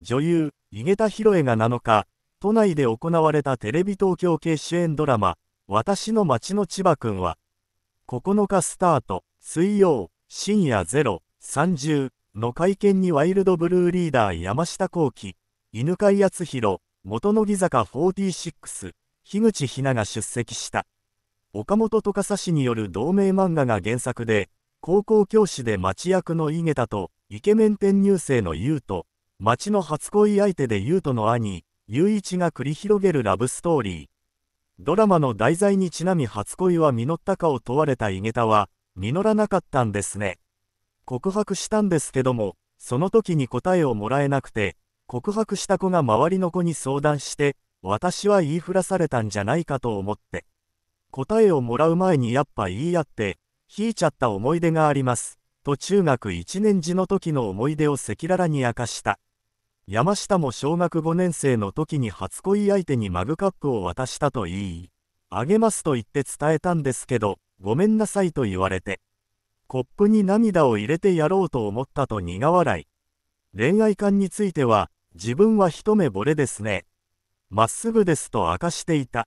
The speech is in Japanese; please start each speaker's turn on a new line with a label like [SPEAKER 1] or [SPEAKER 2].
[SPEAKER 1] 女優、井桁弘恵が7日、都内で行われたテレビ東京系主演ドラマ、私の街の千葉くんは、9日スタート、水曜、深夜0、30の会見にワイルドブルーリーダー山下幸輝、犬飼康弘、元乃木坂46、樋口ひなが出席した。岡本十笠氏による同名漫画が原作で、高校教師で町役の井桁と、イケメン転入生の優斗、町の初恋相手で優斗の兄、雄一が繰り広げるラブストーリー。ドラマの題材にちなみ初恋は実ったかを問われた井桁は、実らなかったんですね。告白したんですけども、その時に答えをもらえなくて、告白した子が周りの子に相談して、私は言いふらされたんじゃないかと思って。答えをもらう前にやっぱ言い合って、引いちゃった思い出があります。と中学1年時の時の思い出を赤裸々に明かした。山下も小学5年生の時に初恋相手にマグカップを渡したと言い、あげますと言って伝えたんですけど、ごめんなさいと言われて、コップに涙を入れてやろうと思ったと苦笑い。恋愛観については、自分は一目惚れですね。まっすぐですと明かしていた。